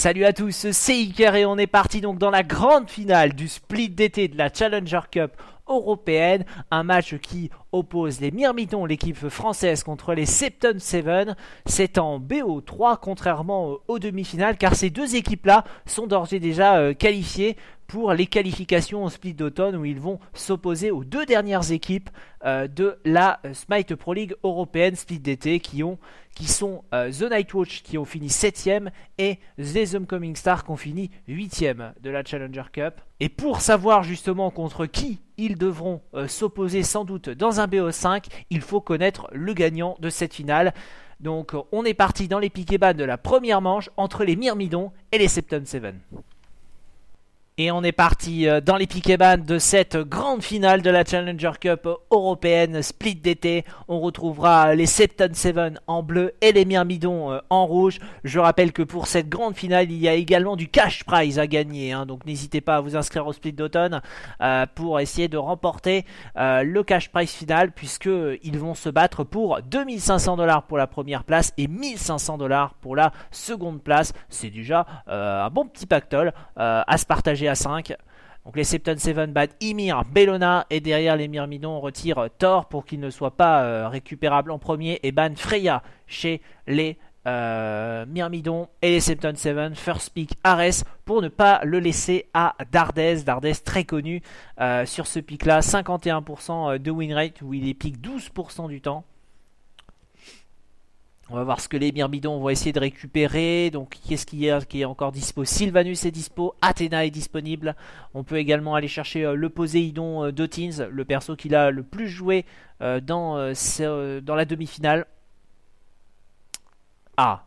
Salut à tous, c'est Iker et on est parti donc dans la grande finale du split d'été de la Challenger Cup européenne, un match qui oppose les Myrmidons, l'équipe française, contre les Septon Seven. C'est en BO3, contrairement aux demi-finales, car ces deux équipes-là sont d'ores et déjà euh, qualifiées pour les qualifications en split d'automne où ils vont s'opposer aux deux dernières équipes euh, de la euh, Smite Pro League européenne split d'été qui, qui sont euh, The Nightwatch qui ont fini 7ème et The Homecoming Star qui ont fini 8ème de la Challenger Cup. Et pour savoir justement contre qui ils devront s'opposer sans doute dans un BO5, il faut connaître le gagnant de cette finale. Donc on est parti dans les piquets de la première manche entre les Myrmidons et les Septon 7. Et on est parti euh, dans les piquets-bannes de cette grande finale de la Challenger Cup européenne split d'été. On retrouvera les 7 7 en bleu et les Myrmidons euh, en rouge. Je rappelle que pour cette grande finale, il y a également du cash prize à gagner. Hein. donc n'hésitez pas à vous inscrire au split d'automne euh, pour essayer de remporter le cash prize final puisque ils vont se battre pour 2500 dollars pour la première place et 1500 dollars pour la seconde place. C'est déjà un bon petit pactole à se partager donc les Septon 7 battent Ymir, Bellona et derrière les Myrmidons retirent retire Thor pour qu'il ne soit pas euh, récupérable en premier et ban Freya chez les euh, Myrmidons et les Septon 7, First Pick Ares, pour ne pas le laisser à Dardez, Dardès très connu euh, sur ce pic là, 51% de win rate où il est pick 12% du temps. On va voir ce que les Myrmidons vont essayer de récupérer. Donc, qu'est-ce qui est encore dispo Sylvanus est dispo, Athéna est disponible. On peut également aller chercher euh, le Poséidon euh, d'Otins. le perso qu'il a le plus joué euh, dans, dans la demi-finale. Ah,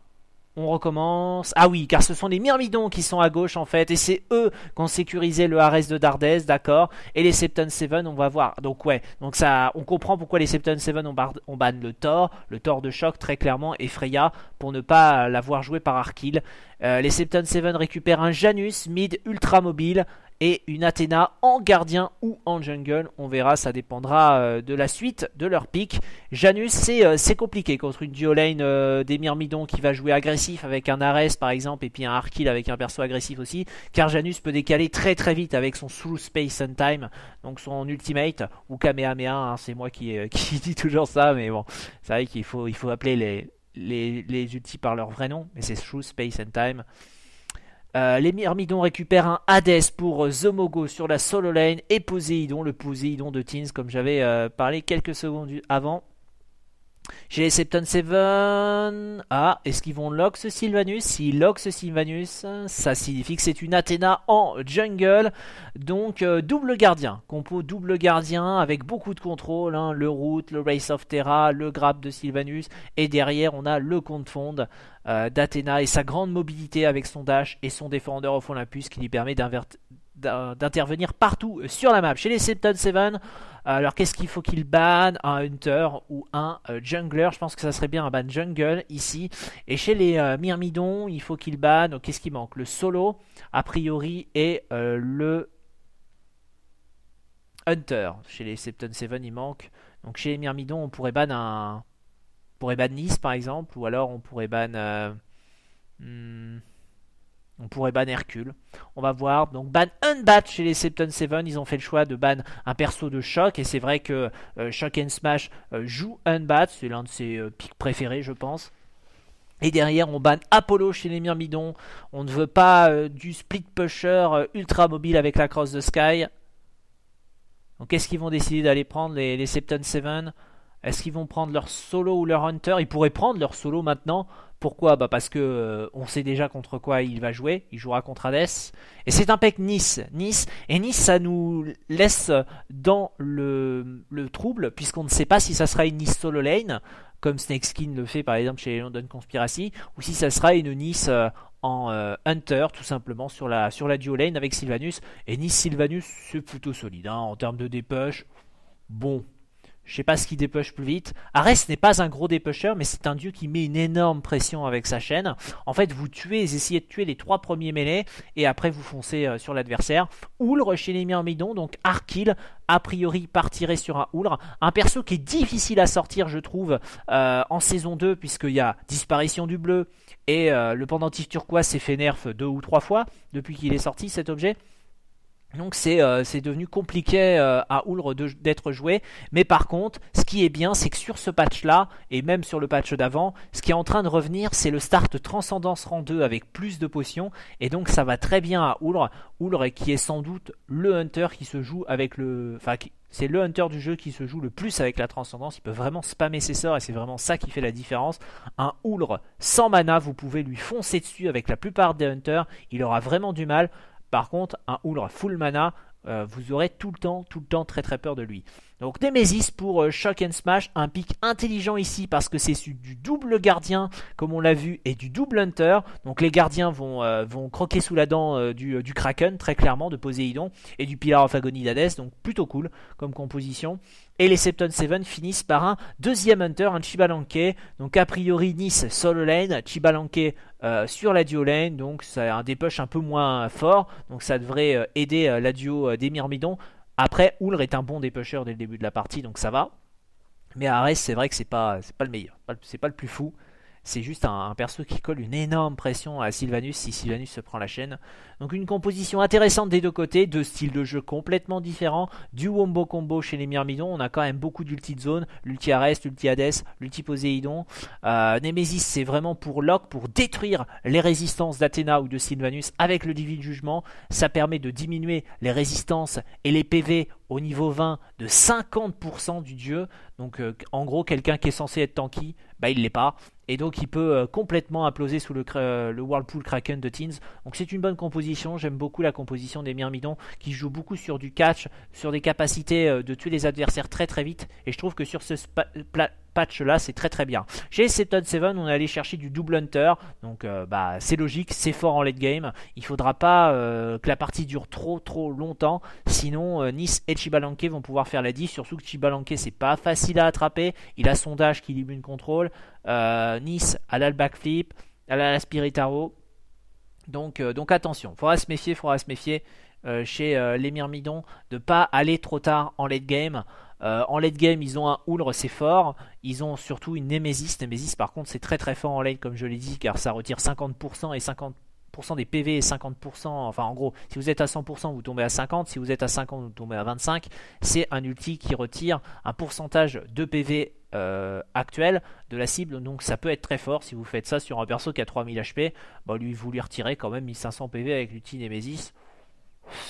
on recommence. Ah oui, car ce sont les Myrmidons qui sont à gauche en fait, et c'est eux qui ont sécurisé le Ares de Dardès, d'accord Et les Septon Seven, on va voir. Donc ouais, donc ça, on comprend pourquoi les Septon Seven ont, le Thor, le Thor de choc très clairement, et Freya pour ne pas l'avoir joué par Arkil. Euh, les Septon Seven récupèrent un Janus mid ultra mobile et une Athéna en gardien ou en jungle. On verra, ça dépendra euh, de la suite de leur pick. Janus, euh, c'est compliqué contre une duo euh, des Myrmidons qui va jouer agressif avec un Ares par exemple et puis un Arkil avec un perso agressif aussi. Car Janus peut décaler très très vite avec son Soul Space and Time, donc son ultimate ou Kamehameha. Hein, c'est moi qui, qui dis toujours ça, mais bon, c'est vrai qu'il faut, il faut appeler les, les, les ultis par leur vrai nom, mais c'est True Space and Time. Euh, les Myrmidons récupèrent un Hades pour euh, Zomogo sur la solo lane et Poseidon, le Poseidon de Teens comme j'avais euh, parlé quelques secondes avant. J'ai les Septon 7. Ah, est-ce qu'ils vont lock ce Sylvanus Si lock Sylvanus, ça signifie que c'est une Athéna en jungle. Donc, euh, double gardien. Compo double gardien avec beaucoup de contrôle. Hein. le root, le Race of Terra, le grab de Sylvanus. Et derrière, on a le compte fond euh, d'Athéna et sa grande mobilité avec son dash et son fond of Olympus qui lui permet d'intervenir partout sur la map. Chez les Septon 7, alors qu'est-ce qu'il faut qu'il banne Un hunter ou un euh, jungler Je pense que ça serait bien un ban jungle ici. Et chez les euh, myrmidons, il faut qu'il banne. Qu'est-ce qui manque Le solo, a priori, et euh, le hunter. Chez les Septon 7, il manque. Donc chez les myrmidons, on pourrait ban un. pourrait ban Nice par exemple, ou alors on pourrait ban. Hmm, on pourrait ban Hercule. On va voir. Donc ban Unbat chez les Septon Seven. Ils ont fait le choix de ban un perso de Shock. Et c'est vrai que euh, Shock Smash euh, joue Unbat. C'est l'un de ses euh, pics préférés, je pense. Et derrière, on banne Apollo chez les Myrmidons. On ne veut pas du split pusher ultra mobile avec la cross de Sky. Donc qu'est-ce qu'ils vont décider d'aller prendre les, les Septon 7 est-ce qu'ils vont prendre leur solo ou leur hunter Ils pourraient prendre leur solo maintenant. Pourquoi bah, Parce que euh, on sait déjà contre quoi il va jouer. Il jouera contre Hades. Et c'est un pec Nice. Nice. Et Nice, ça nous laisse dans le, trouble, puisqu'on ne sait pas si ça sera une Nice solo lane, comme Snakeskin le fait par exemple chez London Conspiracy, ou si ça sera une Nice euh, en euh, Hunter tout simplement sur la, sur la duo lane avec Sylvanus. Et Nice Sylvanus c'est plutôt solide hein, en termes de dépêche, Bon, je sais pas ce qui dépêche plus vite. Arès n'est pas un gros dépêcheur, mais c'est un dieu qui met une énorme pression avec sa chaîne. En fait, vous tuez, essayez de tuer les trois premiers mêlés, et après vous foncez euh, sur l'adversaire. Oulre chez les en donc Arkil, a priori partirait sur un Oulre. Un perso qui est difficile à sortir, je trouve, euh, en saison 2, puisqu'il y a disparition du bleu, et euh, le pendentif turquoise s'est fait nerf deux ou trois fois depuis qu'il est sorti cet objet. Donc euh, c'est devenu compliqué euh, à Ulre d'être joué. Mais par contre, ce qui est bien, c'est que sur ce patch-là, et même sur le patch d'avant, ce qui est en train de revenir, c'est le start Transcendance rang 2 avec plus de potions. Et donc ça va très bien à ou Ulre qui est sans doute le hunter qui se joue avec le... Enfin, c'est le hunter du jeu qui se joue le plus avec la Transcendance. Il peut vraiment spammer ses sorts et c'est vraiment ça qui fait la différence. Un Oulre sans mana, vous pouvez lui foncer dessus avec la plupart des hunters. Il aura vraiment du mal. Par contre, un Oulr full mana, euh, vous aurez tout le temps, tout le temps très très peur de lui. Donc Nemesis pour euh, Shock and Smash, un pic intelligent ici parce que c'est du double gardien comme on l'a vu et du double hunter. Donc les gardiens vont, euh, vont croquer sous la dent euh, du, Kraken très clairement de Poséidon et du Pilar of Agony d'Hades, donc plutôt cool comme composition. Et les Septon Seven finissent par un deuxième hunter, un Chibalanke. Donc a priori Nice solo lane, Chibalanke sur la duo lane, donc c'est un dépush un peu moins fort, donc ça devrait aider la duo des Myrmidons après, Oulr est un bon dépêcheur dès le début de la partie, donc ça va. Mais Ares, c'est vrai que c'est pas, c'est pas le meilleur, c'est pas le plus fou. C'est juste un, perso qui colle une énorme pression à Sylvanus si Sylvanus se prend la chaîne. Donc une composition intéressante des deux côtés, deux styles de jeu complètement différents. Du wombo combo chez les Myrmidons, on a quand même beaucoup d'ulti de zone, l'ulti Arrest, l'ulti Hades, l'ulti Poséidon. Euh, Nemesis c'est vraiment pour lock, pour détruire les résistances d'Athéna ou de Sylvanus avec le Divin Jugement. Ça permet de diminuer les résistances et les PV au niveau 20 de 50% du dieu. Donc euh, en gros quelqu'un qui est censé être tanky, bah il l'est pas. Et donc il peut euh, complètement imploser sous euh, le, Whirlpool Kraken de Teens. Donc c'est une bonne composition, j'aime beaucoup la composition des Myrmidons qui joue beaucoup sur du catch, sur des capacités euh, de tuer les adversaires très très vite. Et je trouve que sur ce patch là c'est très très bien. Chez Septon 7 on est allé chercher du double hunter, donc bah, c'est logique, c'est fort en late game. Il faudra pas que la partie dure trop trop longtemps, sinon Nice et Chibalanke vont pouvoir faire la 10 surtout que Chibalanke c'est pas facile à attraper, il a son dash qui limite contrôle. Euh, nice à la backflip, à la Spiritaro. Donc, euh, donc attention, faudra se méfier, faudra se méfier euh, chez les Myrmidons de pas aller trop tard en late game. en late game, ils ont un Houlre, c'est fort. Ils ont surtout une Nemesis. Nemesis, par contre, c'est très très fort en late, comme je l'ai dit, car ça retire 50% et 50% des PV et 50%. Enfin, en gros, si vous êtes à 100%, vous tombez à 50. Si vous êtes à 50, vous tombez à 25. C'est un ulti qui retire un pourcentage de PV euh, actuel actuelle de la cible. Donc ça peut être très fort si vous faites ça sur un perso qui a 3000 HP. Bah, lui, vous lui retirez quand même 1500 PV avec l'outil Nemesis.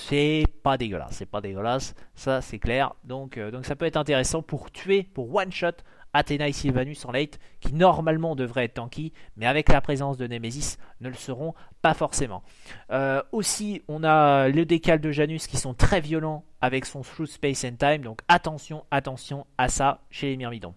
C'est pas dégueulasse, c'est pas dégueulasse, ça c'est clair. Donc, euh, donc ça peut être intéressant pour tuer, pour one shot Athena et Sylvanus en late, qui normalement devraient être tanky, mais avec la présence de Nemesis, ne le seront pas forcément. Euh, aussi, on a le décal de Janus qui sont très violents avec son Through Space and Time, donc attention, attention à ça chez les Myrmidons.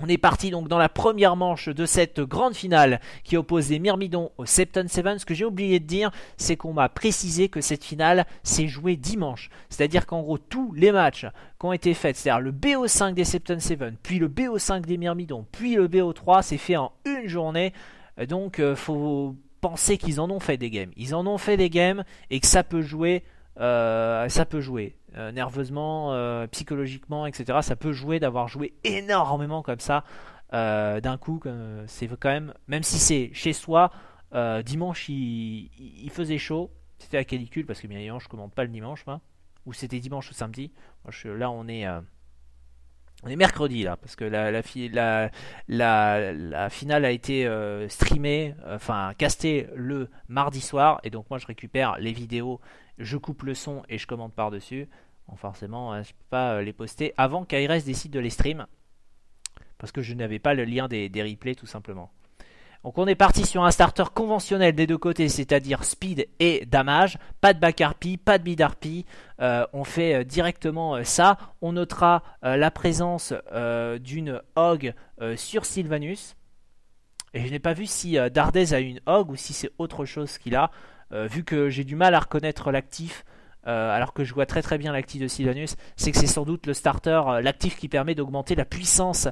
On est parti donc dans la première manche de cette grande finale qui oppose les Myrmidons au Septon Seven. Ce que j'ai oublié de dire, c'est qu'on m'a précisé que cette finale s'est jouée dimanche. C'est-à-dire qu'en gros, tous les matchs qui ont été faits, c'est-à-dire le BO5 des Septon Seven, puis le BO5 des Myrmidons, puis le BO3, s'est fait en une journée. Euh, donc, il euh, faut penser qu'ils en ont fait des games. Ils en ont fait des games et que ça peut jouer euh, ça peut jouer. Euh, nerveusement, euh, psychologiquement, etc. Ça peut jouer d'avoir joué énormément comme ça d'un coup. C'est quand même, même si c'est chez soi, dimanche il, faisait chaud. C'était à Calicule parce que bien évidemment je commande pas le dimanche, Ou c'était dimanche ou samedi. là on est. On est mercredi là, parce que la, finale a été streamée, enfin castée le mardi soir, et donc moi je récupère les vidéos je coupe le son et je commande par-dessus, forcément, euh, je ne peux pas euh, les poster avant qu'ARS décide de les stream. Parce que je n'avais pas le lien des, replays tout simplement. Donc on est parti sur un starter conventionnel des deux côtés, c'est-à-dire speed et damage. Pas de back pas de mid euh, on fait directement ça. On notera la présence d'une hog sur Sylvanus. Et je n'ai pas vu si Dardez a une hog ou si c'est autre chose qu'il a. Euh, vu que j'ai du mal à reconnaître l'actif, euh, alors que je vois très très bien l'actif de Sylvanus, c'est que c'est sans doute le starter, euh, l'actif qui permet d'augmenter la puissance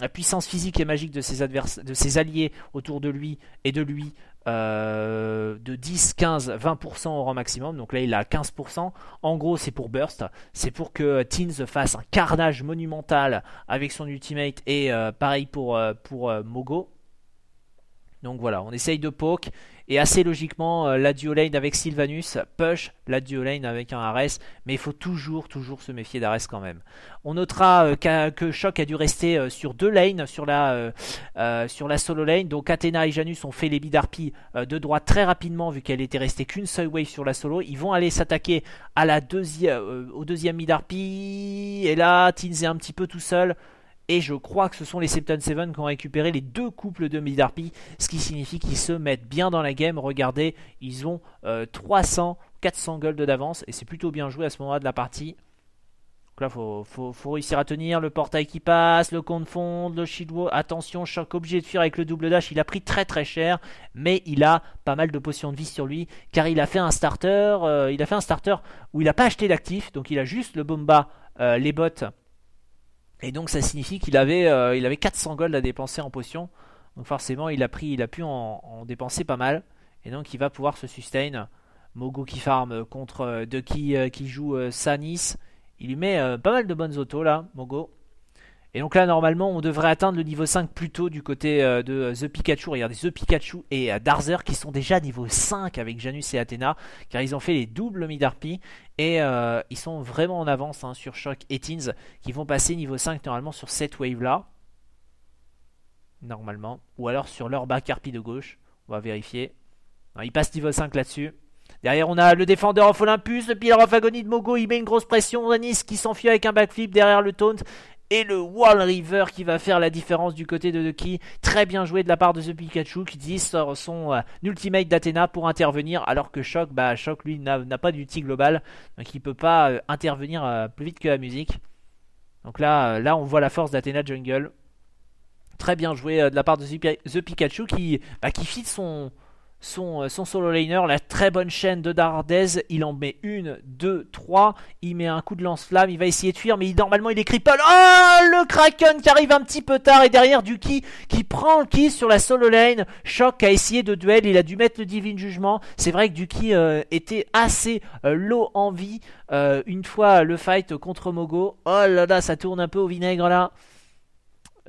la puissance physique et magique de ses, de ses, alliés autour de lui et de lui de 10, 15, 20% au rang maximum. Donc là, il a 15%. En gros, c'est pour Burst. C'est pour que Teens fasse un carnage monumental avec son ultimate et pareil pour, pour Mogo. Donc voilà, on essaye de poke. Et assez logiquement, euh, la duo lane avec Sylvanus push la duo lane avec un Ares. Mais il faut toujours, toujours se méfier d'Ares quand même. On notera euh, que Shock a dû rester euh, sur deux lanes sur la, sur la solo lane. Donc Athena et Janus ont fait les bidarpies de droite très rapidement vu qu'elle était restée qu'une seule wave sur la solo. Ils vont aller s'attaquer à la deuxième, au deuxième bidarpie. Et là, Tins est un petit peu tout seul. Et je crois que ce sont les Septon Seven qui ont récupéré les deux couples de Midarpy. ce qui signifie qu'ils se mettent bien dans la game. Regardez, ils ont 300, 400 gold d'avance, et c'est plutôt bien joué à ce moment-là de la partie. Donc là, faut, faut, réussir à tenir le portail qui passe, le compte fond, le shield wall. Attention, chaque obligé de fuir avec le double dash. Il a pris très très cher, mais il a pas mal de potions de vie sur lui car il a fait un starter. Euh, il a fait un starter où il n'a pas acheté l'actif, donc il a juste le bomba, euh, les bottes et donc ça signifie qu'il avait, euh, il avait 400 gold à dépenser en potion. Donc forcément il a pris, il a pu en, en dépenser pas mal. Et donc il va pouvoir se sustain. Mogo qui farm contre euh, Ducky euh, qui joue Sanis. Il lui met pas mal de bonnes autos là, Mogo. Et donc là, normalement, on devrait atteindre le niveau 5 plutôt du côté euh, de euh, The Pikachu. Regardez, The Pikachu et euh, Darzer qui sont déjà niveau 5 avec Janus et Athena, car ils ont fait les doubles Midarpi. Et ils sont vraiment en avance hein, sur Shock et Teens, qui vont passer niveau 5 normalement sur cette wave-là. Normalement. Ou alors sur leur Back de gauche. On va vérifier. ils passent niveau 5 là-dessus. Derrière, on a le défendeur of Olympus, le Pillar of Agony de Mogo, il met une grosse pression. Anis qui s'enfuit avec un backflip derrière le taunt et le Wall River qui va faire la différence du côté de Ducky. Très bien joué de la part de The Pikachu qui dit son euh, ultimate d'Athéna pour intervenir alors que Shock, bah Shock lui n'a pas d'outil global donc il peut pas euh, intervenir euh, plus vite que la musique. Donc là, là on voit la force d'Athéna Jungle. Très bien joué de la part de The Pikachu qui, bah, qui fit son, son, euh, solo laner, la très bonne chaîne de Dardez, il en met une, deux, trois, il met un coup de lance-flamme, il va essayer de fuir, mais normalement il est cripple, oh le Kraken qui arrive un petit peu tard, et derrière Duki qui prend le kill sur la solo lane, Shock a essayé de duel, il a dû mettre le Divine Jugement, c'est vrai que Duki euh, était assez euh, low en vie, une fois le fight contre Mogo, oh là là ça tourne un peu au vinaigre là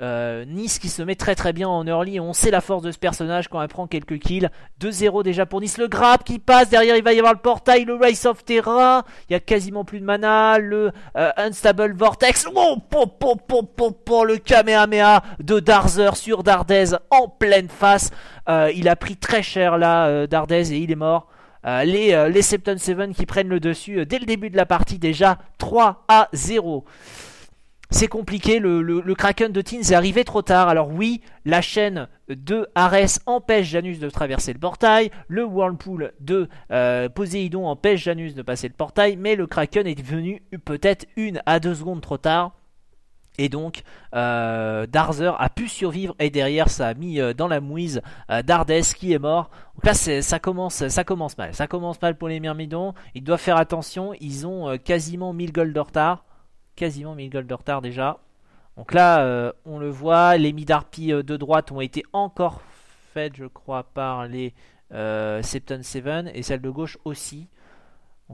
euh, nice qui se met très très bien en early. On sait la force de ce personnage quand elle prend quelques kills. 2-0 déjà pour Nice. Le grab qui passe. Derrière, il va y avoir le portail. Le Race of terrain, Il y a quasiment plus de mana. Le euh, Unstable Vortex. Oh, oh, oh, le Kamehameha de Darzer sur Dardez en pleine face. Euh, il a pris très cher là, Dardez, et il est mort. les, les Septon 7 qui prennent le dessus dès le début de la partie déjà 3 à 0 c'est compliqué, le, Kraken de Teens est arrivé trop tard. Alors oui, la chaîne de Ares empêche Janus de traverser le portail, le Whirlpool de euh, Poséidon empêche Janus de passer le portail, mais le Kraken est venu peut-être une à deux secondes trop tard. Et donc, euh, Darzer a pu survivre et derrière, ça a mis euh, dans la mouise Dardes qui est mort. Donc là, ça commence, ça commence mal. Ça commence mal pour les Myrmidons. Ils doivent faire attention. Ils ont quasiment 1000 golds de retard quasiment 1000 gold de retard déjà. Donc là, euh, on le voit, les mid euh, de droite ont été encore faites, je crois, par les euh, Septon 7 et celle de gauche aussi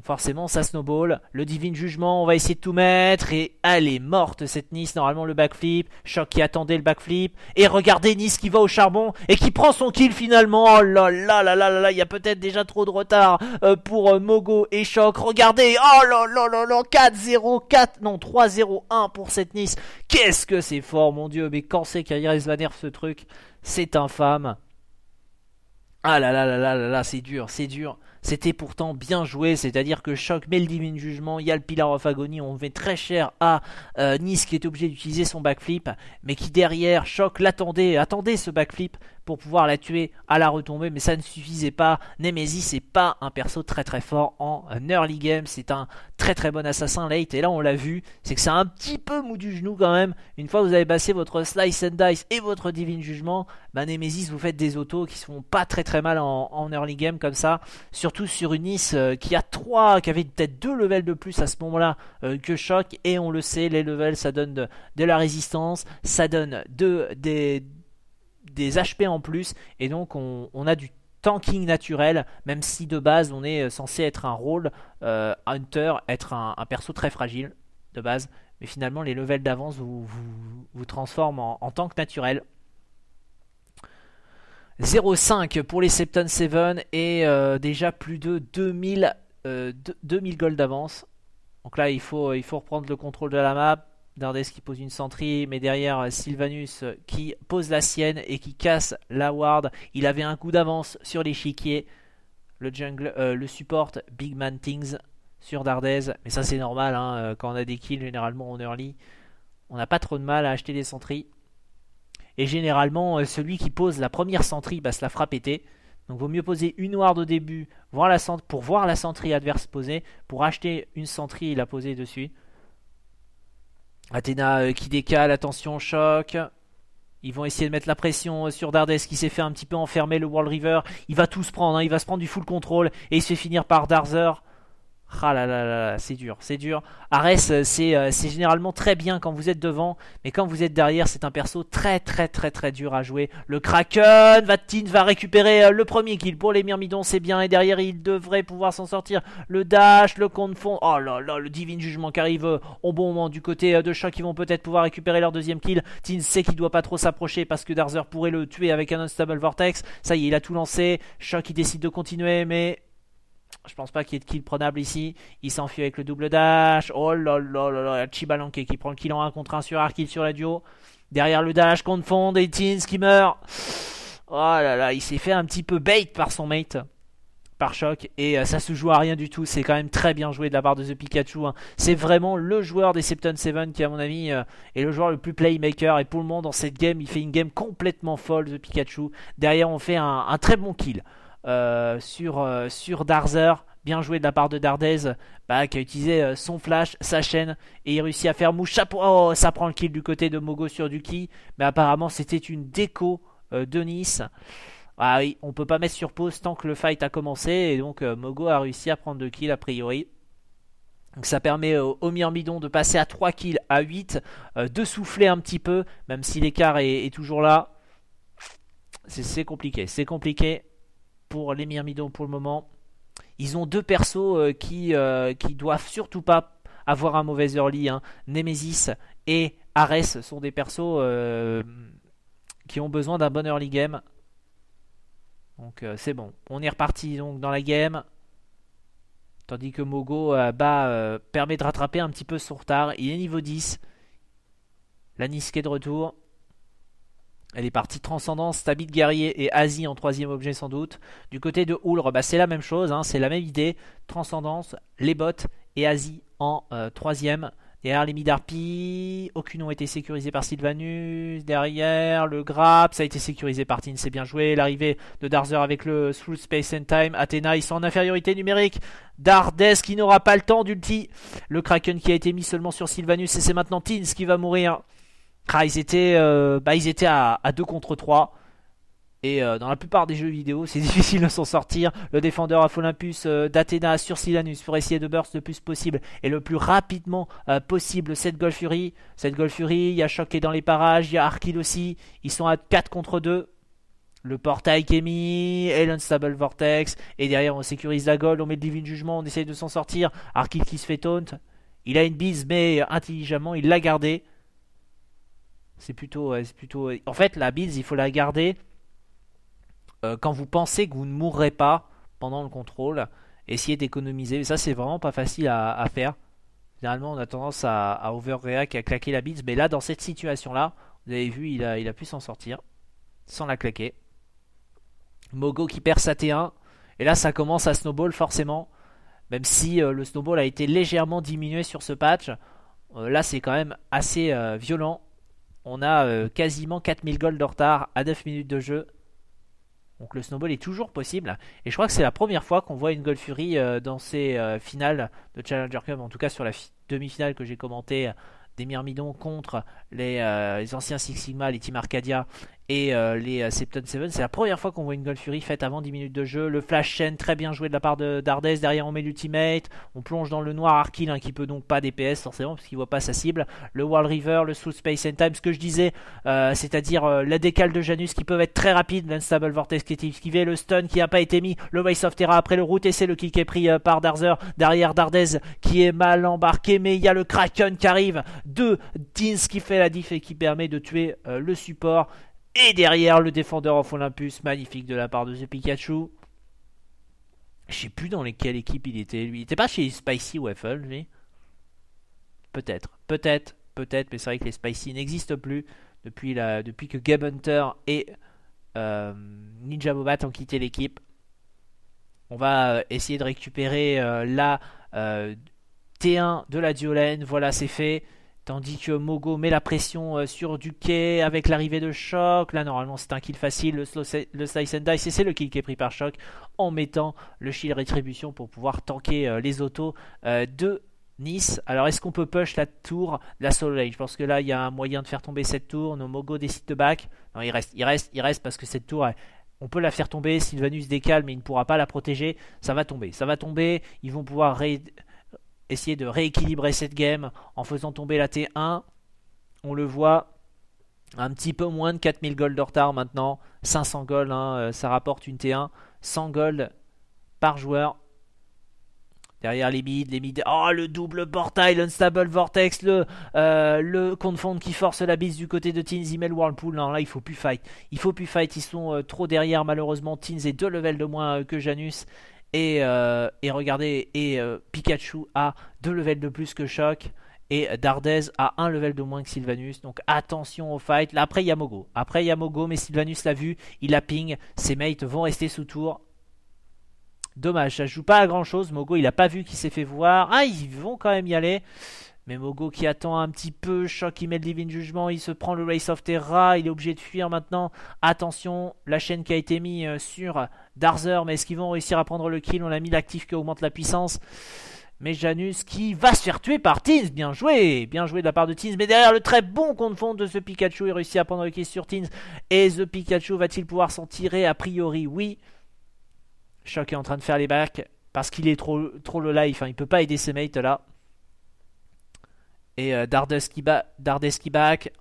forcément, ça snowball. Le Divine Jugement, on va essayer de tout mettre. Et elle est morte, cette Nice. Normalement, le backflip. Choc qui attendait le backflip. Et regardez Nice qui va au charbon et qui prend son kill finalement. Oh là là là là là Il y a peut-être déjà trop de retard pour Mogo et Choc. Regardez. Oh là là là là. 4-0, 4, non, 3-0-1 pour cette Nice. Qu'est-ce que c'est fort, mon dieu. Mais quand c'est va nerf ce truc, c'est infâme. Ah là là là là là là, c'est dur, c'est dur. C'était pourtant bien joué, c'est-à-dire que Choc met le Divine Jugement, il y a le Pillar of Agony, on met très cher à euh, Nice qui est obligé d'utiliser son backflip, mais qui derrière, Shock l'attendait, attendait ce backflip pour pouvoir la tuer à la retomber... mais ça ne suffisait pas. Nemesis C'est pas un perso très très fort en euh, early game, c'est un très très bon assassin late, et là on l'a vu, c'est que c'est un petit peu mou du genou quand même. Une fois que vous avez passé votre Slice and Dice et votre Divine Jugement, bah Nemesis vous faites des autos qui se font pas très très mal en, early game comme ça, surtout sur une Nice euh, qui a 3, qui avait peut-être 2 levels de plus à ce moment-là euh, que choc et on le sait, les levels ça donne de, de la résistance, ça donne de, des des HP en plus, et donc on, a du tanking naturel, même si de base on est euh, censé être un rôle euh, hunter, être un, perso très fragile de base, mais finalement les levels d'avance vous, vous, transforment en, en tank naturel. 0,5 pour les Septon 7 et euh, déjà plus de 2000, 2000 gold d'avance. Donc là il faut, il faut reprendre le contrôle de la map, Dardes qui pose une centrie, mais derrière euh, Sylvanus euh, qui pose la sienne et qui casse la ward. Il avait un coup d'avance sur l'échiquier. Le jungle euh, le supporte, Big Man Things sur Dardez. Mais ça c'est normal, hein, quand on a des kills généralement en early, on n'a pas trop de mal à acheter des sentries. Et généralement, celui qui pose la première sentrie bah, se la fera péter. Donc vaut mieux poser une ward au début voir la pour voir la sentrie adverse posée, pour acheter une sentrie il la poser dessus. Athéna euh, qui décale, attention, choc. Ils vont essayer de mettre la pression euh, sur Dardes qui s'est fait un petit peu enfermer le World River. Il va tout se prendre, hein. il va se prendre du full contrôle et il se fait finir par Darzer. Ah là là là, c'est dur, c'est dur. Ares, euh, euh, c'est généralement très bien quand vous êtes devant, mais quand vous êtes derrière, c'est un perso très très très très dur à jouer. Le Kraken, Vatine va récupérer euh, le premier kill pour les Myrmidons, c'est bien, et derrière, il devrait pouvoir s'en sortir. Le Dash, le compte fond, oh là là, le Divine Jugement qui arrive au bon moment du côté de Shock, qui vont peut-être pouvoir récupérer leur deuxième kill. Tin sait qu'il doit pas trop s'approcher parce que Darzer pourrait le tuer avec un Unstable Vortex. Ça y est, il a tout lancé. Shock, il décide de continuer, mais je pense pas qu'il y ait de kill prenable ici. Il s'enfuit avec le double dash. Oh là là là là. Chibalanke qui prend le kill en 1 contre 1 sur Arkil sur la duo. Derrière le dash contre fond. Et Teens qui meurt. Oh là là. Il s'est fait un petit peu bait par son mate. Par choc. Et euh, ça se joue à rien du tout. C'est quand même très bien joué de la part de The Pikachu. Hein. C'est vraiment le joueur des Septon 7 qui, à mon avis, euh, est le joueur le plus playmaker. Et pour le moment, dans cette game, il fait une game complètement folle, The Pikachu. Derrière, on fait un très bon kill. Euh, sur, euh, sur Darzer bien joué de la part de Dardez, bah, qui a utilisé euh, son flash, sa chaîne, et il réussit à faire mouche. oh, ça prend le kill du côté de Mogo sur Duki, mais apparemment c'était une déco de Nice. Ah on peut pas mettre sur pause tant que le fight a commencé, et donc Mogo a réussi à prendre deux kills a priori. Donc ça permet au Myrmidon de passer à 3 kills à 8, de souffler un petit peu, même si l'écart est, est toujours là. C'est compliqué, c'est compliqué pour les Myrmidons pour le moment. Ils ont deux persos euh, qui, euh, qui doivent surtout pas avoir un mauvais early. Hein. Nemesis et Ares sont des persos euh, qui ont besoin d'un bon early game. Donc c'est bon. On est reparti donc dans la game. Tandis que Mogo bah, permet de rattraper un petit peu son retard. Il est niveau 10. La Niske est de retour. Elle est partie Transcendance, Stabile Guerrier et Asie en troisième objet sans doute. Du côté de Hulre, bah, c'est la même chose, hein, c'est la même idée. Transcendance, les bottes et Asie en euh, troisième. Derrière les Midarpi, aucune n'a été sécurisées par Sylvanus. Derrière le Grap, ça a été sécurisé par Tin, c'est bien joué. L'arrivée de Darzer avec le Through Space and Time. Athéna, ils sont en infériorité numérique. Dardes qui n'aura pas le temps d'ulti. Le Kraken qui a été mis seulement sur Sylvanus et c'est maintenant Tins qui va mourir ils étaient, euh, bah, ils étaient à, 2 contre 3. Et euh, dans la plupart des jeux vidéo, c'est difficile de s'en sortir. Le défendeur à euh, d'Athéna sur Silanus pour essayer de burst le plus possible et le plus rapidement euh, possible cette Golf Fury. Cette Golf il y a Choc est dans les parages, il y a Arkil aussi. Ils sont à 4 contre 2. Le portail qui est mis, et l'Unstable Vortex. Et derrière, on sécurise la goal, on met le Divine Jugement, on essaye de s'en sortir. Arkil qui se fait taunt. Il a une bise, mais intelligemment, il l'a gardé c'est plutôt, plutôt. En fait, la bise, il faut la garder euh, quand vous pensez que vous ne mourrez pas pendant le contrôle. Essayez d'économiser. Mais ça, c'est vraiment pas facile à, faire. Généralement, on a tendance à, overreact et à claquer la bise. Mais là, dans cette situation-là, vous avez vu, il a, il a pu s'en sortir sans la claquer. Mogo qui perd sa T1. Et là, ça commence à snowball forcément. Même si euh, le snowball a été légèrement diminué sur ce patch. Euh, là, c'est quand même assez violent. On a euh, quasiment 4000 goals de retard à 9 minutes de jeu. Donc le snowball est toujours possible. Et je crois que c'est la première fois qu'on voit une Gold Fury euh, dans ces euh, finales de Challenger Cup, en tout cas sur la demi-finale que j'ai commentée Des Myrmidons contre les, les, anciens Six Sigma, les Team Arcadia et euh, les euh, Septon 7. C'est la première fois qu'on voit une Gold Fury faite avant 10 minutes de jeu. Le Flash Chain, très bien joué de la part de d'Ardez. Derrière, on met l'ultimate. On plonge dans le noir Arkil, hein, qui peut donc pas DPS forcément, parce qu'il voit pas sa cible. Le Wall River, le Soul Space and Time, ce que je disais, euh, c'est-à-dire la décale de Janus qui peuvent être très rapides. L'Unstable Vortex qui est esquivé, le stun qui n'a pas été mis, le Waste of Terra après le route et c'est le kill qui est pris par Darzer. Derrière, Dardez qui est mal embarqué, mais il y a le Kraken qui arrive. Deux Deans qui fait la diff et qui permet de tuer le support. Et derrière le défendeur of Olympus, magnifique de la part de ce Pikachu. Je sais plus dans quelle équipe il était, lui. Il était pas chez Spicy Waffle, lui Peut-être, peut-être, peut-être, mais c'est vrai que les Spicy n'existent plus depuis, que Gab Hunter et euh, Ninja Bobat ont quitté l'équipe. On va euh, essayer de récupérer euh, la T1 de la Diolène. Voilà, c'est fait. Tandis que Mogo met la pression euh, sur Duquet avec l'arrivée de Choc. Là, normalement, c'est un kill facile. Le, Slice and Dice, et c'est le kill qui est pris par Choc en mettant le shield rétribution pour pouvoir tanker euh, les autos euh, de Nice. Alors, est-ce qu'on peut push la tour de la Soleil Je pense que là, il y a un moyen de faire tomber cette tour. Nos Mogo décide de back. Non, il reste, il reste, il reste parce que cette tour, on peut la faire tomber. Sylvanus décale, mais il ne pourra pas la protéger. Ça va tomber, ça va tomber. Ils vont pouvoir essayer de rééquilibrer cette game en faisant tomber la T1. On le voit, un petit peu moins de 4000 gold de retard maintenant. 500 gold, hein, euh, ça rapporte une T1. 100 gold par joueur. Derrière les mid, les mid. Oh, le double portail, l'unstable vortex, le, euh, le confond qui force la bise du côté de Teens, Email Whirlpool. Non, là, il faut plus fight. Il faut plus fight. Ils sont euh, trop derrière, malheureusement. Teens est deux levels de moins que Janus. Euh, et, regardez, et euh, Pikachu a deux levels de plus que Shock, et Dardez a un level de moins que Sylvanus. Donc attention au fight. Là, après Yamogo. Après Yamogo, mais Sylvanus l'a vu, il a ping. Ses mates vont rester sous tour. Dommage, ça joue pas à grand chose. Mogo, il a pas vu qu'il s'est fait voir. Ah, ils vont quand même y aller. Mogo qui attend un petit peu, Choc qui met le Divine Jugement, il se prend le Race of Terra, il est obligé de fuir maintenant. Attention, la chaîne qui a été mise euh, sur Darzer, mais est-ce qu'ils vont réussir à prendre le kill On a mis l'actif qui augmente la puissance. Mais Janus qui va se faire tuer par Teens, bien joué, bien joué de la part de Teens, mais derrière le très bon compte fond de ce Pikachu, il réussit à prendre le kill sur Teens, et The Pikachu va-t-il pouvoir s'en tirer A priori, oui. Choc est en train de faire les bacs, parce qu'il est trop, trop le life, Il hein. il peut pas aider ses mates là. Et euh, qui, back.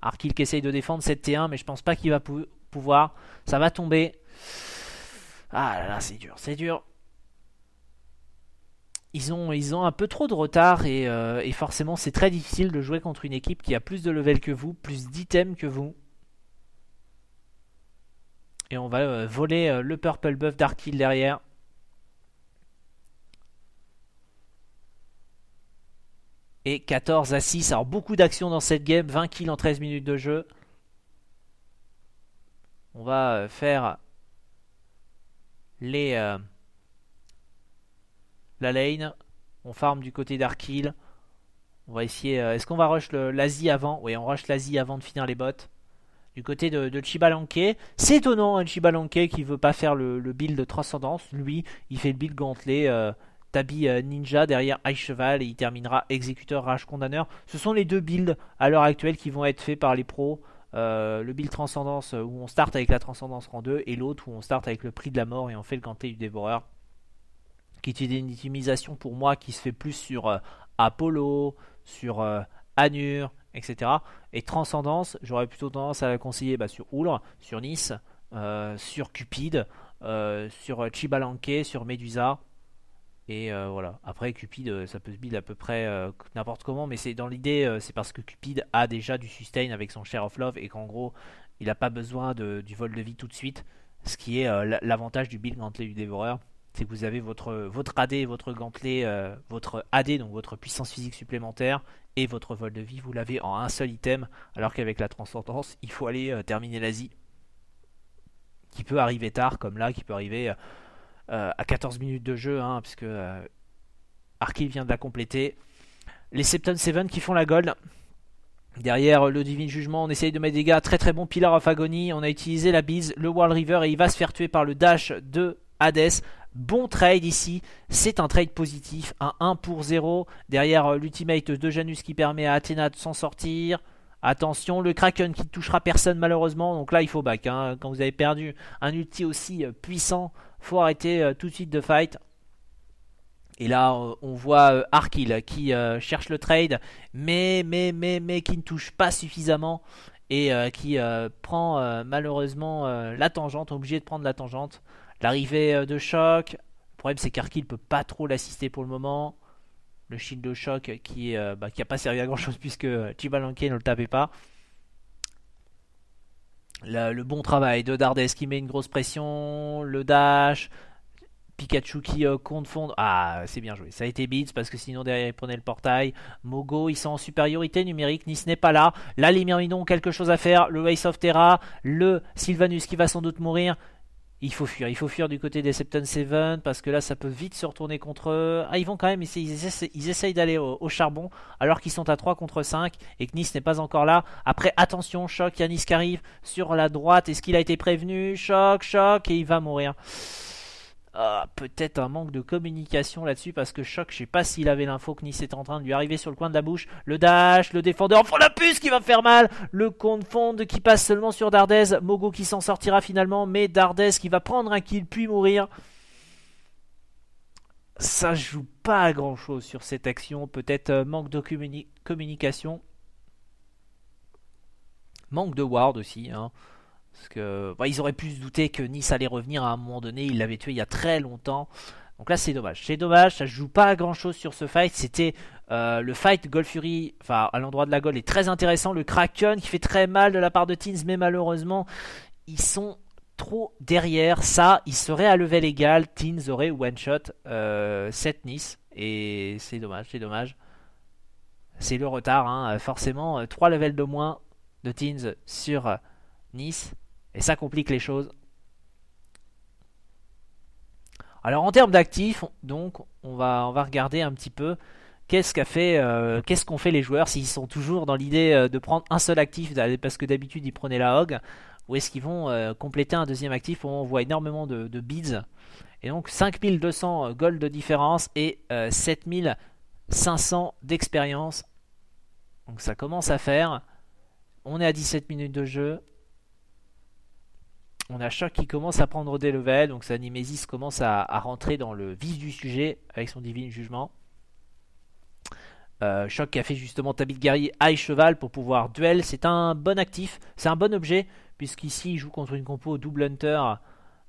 Arkil qui essaye de défendre cette t 1 mais je pense pas qu'il va pouvoir. Ça va tomber. Ah là là, c'est dur, c'est dur. Ils ont, ils ont un peu trop de retard et, euh, forcément c'est très difficile de jouer contre une équipe qui a plus de level que vous, plus d'items que vous. Et on va euh, voler euh, le Purple Buff d'Arkil derrière. et 14 à 6. Alors beaucoup d'actions dans cette game, 20 kills en 13 minutes de jeu. On va euh, faire les euh, la lane. On farm du côté d'Arkill. On va essayer. Euh, est-ce qu'on va rush l'Asie avant Oui, on rush l'Asie avant de finir les bots. Du côté de, Chibalanke, c'est étonnant un hein, Chibalanke qui veut pas faire le, build transcendance. Lui, il fait le build gantelet. Euh, ninja derrière high cheval et il terminera exécuteur rage condamneur. Ce sont les deux builds à l'heure actuelle qui vont être faits par les pros. Euh, le build transcendance euh, où on start avec la transcendance rang 2 et l'autre où on start avec le prix de la mort et on fait le ganté du dévoreur qui est une optimisation pour moi qui se fait plus sur Apollo, sur Anur, etc. Et transcendance, j'aurais plutôt tendance à la conseiller bah, sur Oulre, sur Nice, sur Cupide, sur Chibalanke, sur Medusa, et euh, voilà. Après, Cupid, euh, ça peut se build à peu près euh, n'importe comment, mais c'est dans l'idée, c'est parce que Cupid a déjà du sustain avec son Share of Love et qu'en gros, il n'a pas besoin de, du vol de vie tout de suite. Ce qui est l'avantage du build gantelet du dévoreur, c'est que vous avez votre, votre AD, votre gantelet, votre AD, donc votre puissance physique supplémentaire, et votre vol de vie, vous l'avez en un seul item, alors qu'avec la transcendance, il faut aller terminer l'Asie. Qui peut arriver tard, comme là, qui peut arriver euh, à 14 minutes de jeu, hein, puisque euh, Arki vient de la compléter. Les Septon Seven qui font la gold. Derrière euh, le Divine Jugement, on essaye de mettre des gars. Très très bon Pillar of Agony. On a utilisé la bise, le World River et il va se faire tuer par le dash de Hades. Bon trade ici. C'est un trade positif. Un 1 pour 0. Derrière l'ultimate de Janus qui permet à Athéna de s'en sortir. Attention, le Kraken qui ne touchera personne malheureusement. Donc là, il faut back. Hein. Quand vous avez perdu un ulti aussi puissant, faut arrêter euh, tout de suite de fight. Et là, euh, on voit euh, Arkil qui cherche le trade, mais, mais, mais, qui ne touche pas suffisamment et qui prend malheureusement la tangente, obligé de prendre la tangente. L'arrivée de choc, le problème c'est qu'Arkil peut pas trop l'assister pour le moment. Le shield de choc qui n'a bah, pas servi à grand chose puisque Chibalanke ne le tapait pas le, bon travail de Dardes qui met une grosse pression, le dash, Pikachu qui euh, confond. Ah, c'est bien joué. Ça a été Beats parce que sinon derrière il prenait le portail. Mogo, ils sont en supériorité numérique. Nice n'est pas là. Là, les Myrmidons ont quelque chose à faire. Le Ace of Terra, le Sylvanus qui va sans doute mourir. Il faut fuir, il faut fuir du côté des Seven parce que là ça peut vite se retourner contre eux. Ah, ils vont quand même, ils essayent, ils essayent d'aller au, charbon alors qu'ils sont à 3 contre 5 et que Nice n'est pas encore là. Après, attention, choc, Yanis qui arrive sur la droite. Est-ce qu'il a été prévenu Choc, choc, et il va mourir. Ah, peut-être un manque de communication là-dessus parce que Choc, je sais pas s'il avait l'info que Nice est en train de lui arriver sur le coin de la bouche. Le dash, le défendeur, enfin la puce qui va faire mal, le confond qui passe seulement sur Dardez, Mogo qui s'en sortira finalement, mais Dardez qui va prendre un kill puis mourir. Ça joue pas à grand chose sur cette action, peut-être euh, manque de communication. Manque de ward aussi, hein. Parce que, bah, ils auraient pu se douter que Nice allait revenir à un moment donné. Ils l'avaient tué il y a très longtemps. Donc là, c'est dommage. C'est dommage. Ça joue pas à grand chose sur ce fight. C'était euh, le fight Gold Fury, enfin, à l'endroit de la Gold, est très intéressant. Le Kraken qui fait très mal de la part de Teens, mais malheureusement, ils sont trop derrière. Ça, ils seraient à level égal. Teens aurait one-shot euh, 7 Nice. Et c'est dommage, c'est dommage. C'est le retard, hein. forcément. 3 euh, levels de moins de Teens sur euh, Nice. Et ça complique les choses. Alors en termes d'actifs, donc on va, on va regarder un petit peu qu'est-ce qu'a fait, euh, qu'est-ce qu'ont fait les joueurs s'ils sont toujours dans l'idée euh, de prendre un seul actif parce que d'habitude ils prenaient la hog, ou est-ce qu'ils vont euh, compléter un deuxième actif où on voit énormément de, bids. Et donc 5200 gold de différence et 7500 d'expérience. Donc ça commence à faire. On est à 17 minutes de jeu on a Choc qui commence à prendre des levels, donc sa Nemesis commence à, rentrer dans le vif du sujet avec son Divine jugement. Choc euh, qui a fait justement Tabit Gary High Cheval pour pouvoir duel, c'est un bon actif, c'est un bon objet, puisqu'ici il joue contre une compo double hunter,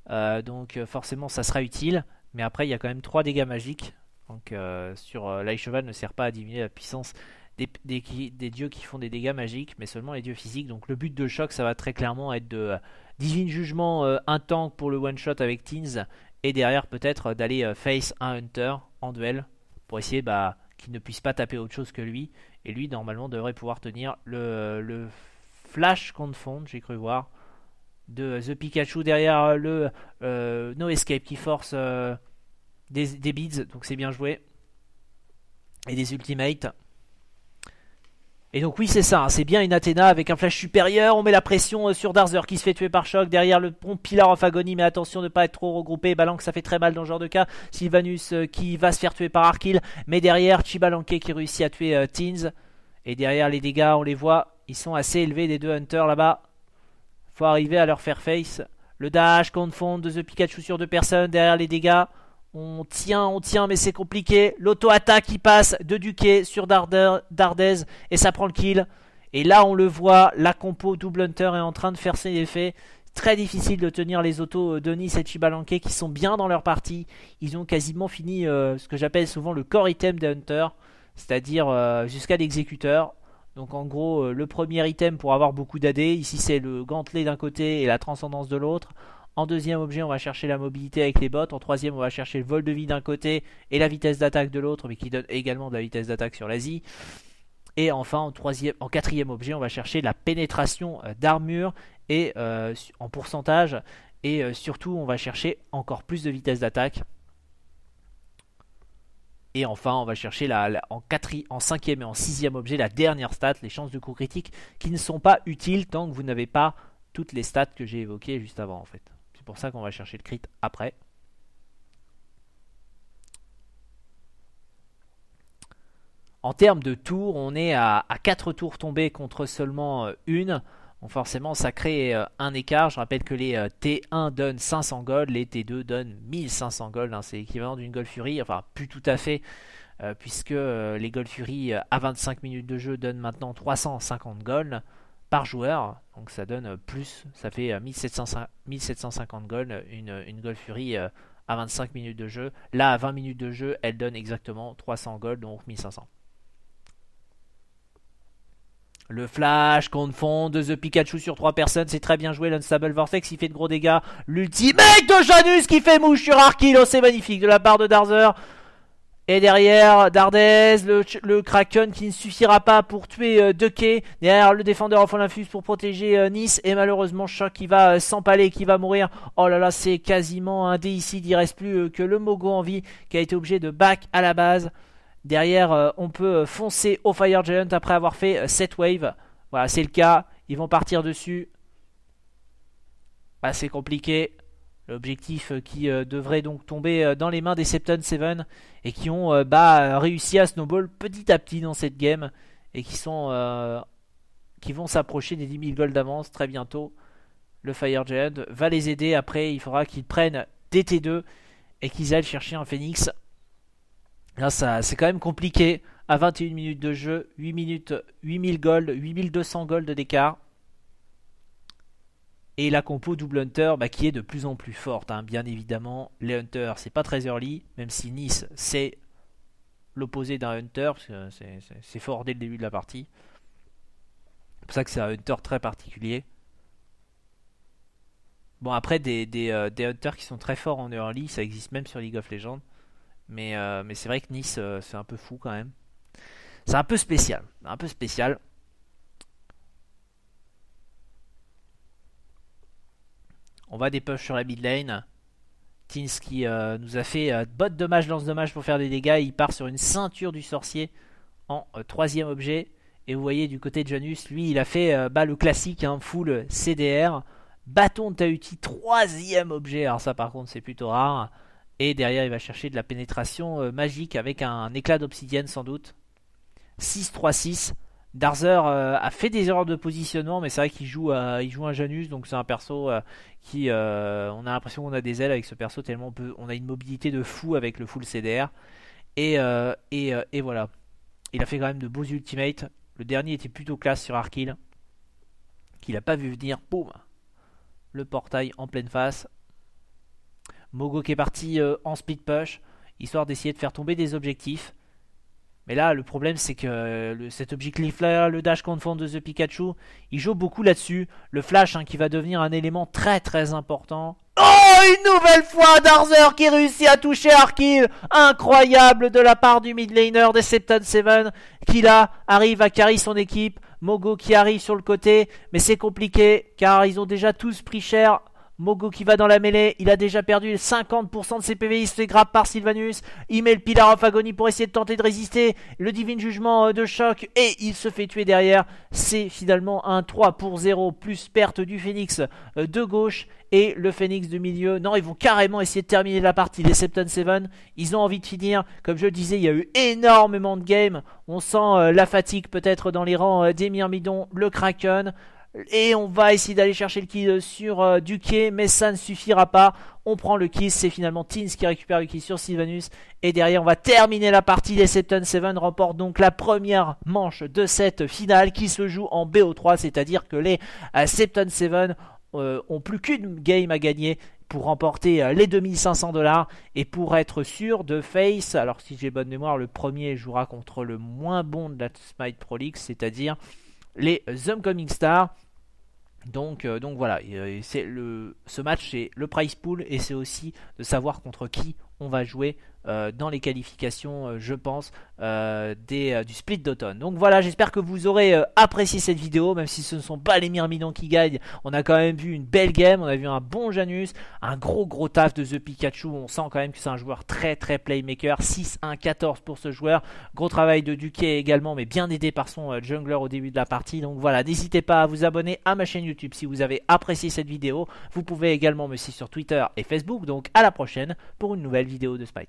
euh, donc euh, forcément ça sera utile, mais après il y a quand même 3 dégâts magiques, donc sur l'High Cheval ne sert pas à diminuer la puissance des, des, dieux qui font des dégâts magiques, mais seulement les dieux physiques, donc le but de Choc ça va très clairement être de Divine Jugement, euh, un tank pour le one shot avec Teens, et derrière peut-être euh, d'aller euh, face un Hunter en duel pour essayer bah, qu'il ne puisse pas taper autre chose que lui. Et lui, normalement, devrait pouvoir tenir le, le flash fond j'ai cru voir, de The Pikachu derrière le No Escape qui force des, des bids, donc c'est bien joué, et des ultimates. Et donc oui c'est ça, hein, c'est bien une Athéna avec un flash supérieur, on met la pression euh, sur Darzer qui se fait tuer par choc, derrière le pont Pilar of Agony, mais attention de ne pas être trop regroupé, Balanque ça fait très mal dans ce genre de cas, Sylvanus euh, qui va se faire tuer par Arkil, mais derrière Chibalanke qui réussit à tuer euh, Teens, et derrière les dégâts on les voit, ils sont assez élevés des deux Hunters là-bas, faut arriver à leur faire face, le dash, confond, de The Pikachu sur deux personnes, derrière les dégâts... On tient, on tient, mais c'est compliqué. L'auto-attaque qui passe de Duquet sur Dardez, et ça prend le kill. Et là, on le voit, la compo Double Hunter est en train de faire ses effets. Très difficile de tenir les autos euh, de Nice et Chibalanke qui sont bien dans leur partie. Ils ont quasiment fini euh, ce que j'appelle souvent le core item des Hunters, c'est-à-dire euh, jusqu'à l'exécuteur. Donc en gros, le premier item pour avoir beaucoup d'AD, ici c'est le gantelet d'un côté et la transcendance de l'autre. En deuxième objet, on va chercher la mobilité avec les bottes. En troisième, on va chercher le vol de vie d'un côté et la vitesse d'attaque de l'autre, mais qui donne également de la vitesse d'attaque sur l'Asie. Et enfin, en, quatrième objet, on va chercher la pénétration euh, d'armure et euh, en pourcentage. Et euh, surtout, on va chercher encore plus de vitesse d'attaque. Et enfin, on va chercher la, en, en cinquième et en sixième objet la dernière stat, les chances de coup critique, qui ne sont pas utiles tant que vous n'avez pas toutes les stats que j'ai évoquées juste avant en fait pour ça qu'on va chercher le crit après. En termes de tours, on est à, 4 tours tombés contre seulement euh, une. Donc forcément, ça crée euh, un écart. Je rappelle que les euh, T1 donnent 500 gold, les T2 donnent 1500 gold. Hein. C'est l'équivalent d'une Gold Fury, enfin, plus tout à fait, puisque les Gold Fury à 25 minutes de jeu donnent maintenant 350 gold par joueur. Donc ça donne euh, plus, ça fait 1750, 1750 gold, une, euh, une Gold Fury euh, à 25 minutes de jeu. Là, à 20 minutes de jeu, elle donne exactement 300 gold, donc 1500. Le flash contre fond de The Pikachu sur 3 personnes, c'est très bien joué. L'Unstable Vortex, il fait de gros dégâts. L'ultimate de Janus qui fait mouche sur Arkilo, c'est magnifique de la part de Darzer. Et derrière, Dardez, le, Kraken qui ne suffira pas pour tuer euh, Derrière, le défendeur en d'infus pour protéger euh, Nice. Et malheureusement, Choc qui va euh, s'empaler, qui va mourir. Oh là là, c'est quasiment un dé ici. Il reste plus euh, que le Mogo en vie qui a été obligé de back à la base. Derrière, on peut foncer au Fire Giant après avoir fait cette wave. Voilà, c'est le cas. Ils vont partir dessus. Bah, c'est compliqué. L'objectif euh, qui euh, devrait donc tomber euh, dans les mains des Septon 7 et qui ont bah, réussi à snowball petit à petit dans cette game et qui, sont, qui vont s'approcher des 10 000 golds d'avance très bientôt. Le Fire Giant va les aider. Après, il faudra qu'ils prennent DT2 et qu'ils aillent chercher un Phoenix. Là, ça, c'est quand même compliqué. À 21 minutes de jeu, 8 minutes, 8000 gold, 8200 gold d'écart. Et la compo double Hunter bah, qui est de plus en plus forte, hein. bien évidemment. Les Hunters, c'est pas très early, même si Nice, c'est l'opposé d'un Hunter, c'est fort dès le début de la partie. C'est pour ça que c'est un Hunter très particulier. Bon, après, des, euh, Hunters qui sont très forts en early, ça existe même sur League of Legends. Mais, euh, c'est vrai que Nice, euh, c'est un peu fou quand même. C'est un peu spécial. Un peu spécial. On va des push sur la mid lane. Tins qui euh, nous a fait bot euh, botte dommage, lance dommage pour faire des dégâts. Il part sur une ceinture du sorcier en euh, troisième objet. Et vous voyez du côté de Janus, lui il a fait bah, le classique, hein, full CDR. Bâton de Tahuti, troisième objet. Alors ça par contre c'est plutôt rare. Et derrière il va chercher de la pénétration magique avec un, un éclat d'obsidienne sans doute. 6-3-6. Darzer euh, a fait des erreurs de positionnement, mais c'est vrai qu'il joue, il joue un Janus, donc c'est un perso euh, qui, euh, on a l'impression qu'on a des ailes avec ce perso tellement on, on, a une mobilité de fou avec le full CDR. Et, et, voilà, il a fait quand même de beaux ultimates. Le dernier était plutôt classe sur Arkil, qu'il a pas vu venir. Boum, le portail en pleine face. Mogo qui est parti en speed push, histoire d'essayer de faire tomber des objectifs. Mais là, le problème, c'est que euh, cet objectif-là, le dash confond de The Pikachu, il joue beaucoup là-dessus. Le flash hein, qui va devenir un élément très très important. Oh, une nouvelle fois, Darzer qui réussit à toucher Arkill. Incroyable de la part du mid laner des Seven, qui là arrive à carry son équipe. Mogo qui arrive sur le côté, mais c'est compliqué car ils ont déjà tous pris cher Mogo qui va dans la mêlée, il a déjà perdu 50% de ses PV, il se fait grappe par Sylvanus, il met le Pilar of Agony pour essayer de tenter de résister, le Divine Jugement euh, de choc, et il se fait tuer derrière, c'est finalement un 3 pour 0, plus perte du Phoenix euh, de gauche, et le Phoenix de milieu, non ils vont carrément essayer de terminer la partie, les Septon Seven, ils ont envie de finir, comme je le disais, il y a eu énormément de games, on sent euh, la fatigue peut-être dans les rangs des Myrmidons, le Kraken, et on va essayer d'aller chercher le kill sur euh, Duquet, mais ça ne suffira pas. On prend le kill, c'est finalement Teens qui récupère le kill sur Sylvanus. Et derrière, on va terminer la partie. des Septon Seven remportent donc la première manche de cette finale qui se joue en BO3, c'est-à-dire que les euh, Septon Seven euh, ont plus qu'une game à gagner pour remporter les 2500 dollars et pour être sûr de face, alors si j'ai bonne mémoire, le premier jouera contre le moins bon de la Smite Pro League, c'est-à-dire les Homecoming Stars. Donc, euh, donc voilà, euh, le, ce match c'est le price pool et c'est aussi de savoir contre qui on va jouer euh, dans les qualifications, euh, je pense, euh, du split d'automne. Donc voilà, j'espère que vous aurez apprécié cette vidéo, même si ce ne sont pas les Myrmidons qui gagnent. On a quand même vu une belle game, on a vu un bon Janus, un gros gros taf de The Pikachu. On sent quand même que c'est un joueur très très playmaker. 6-1-14 pour ce joueur. Gros travail de Duquet également, mais bien aidé par son jungler au début de la partie. Donc voilà, n'hésitez pas à vous abonner à ma chaîne YouTube si vous avez apprécié cette vidéo. Vous pouvez également me suivre sur Twitter et Facebook. Donc à la prochaine pour une nouvelle vidéo de Spike.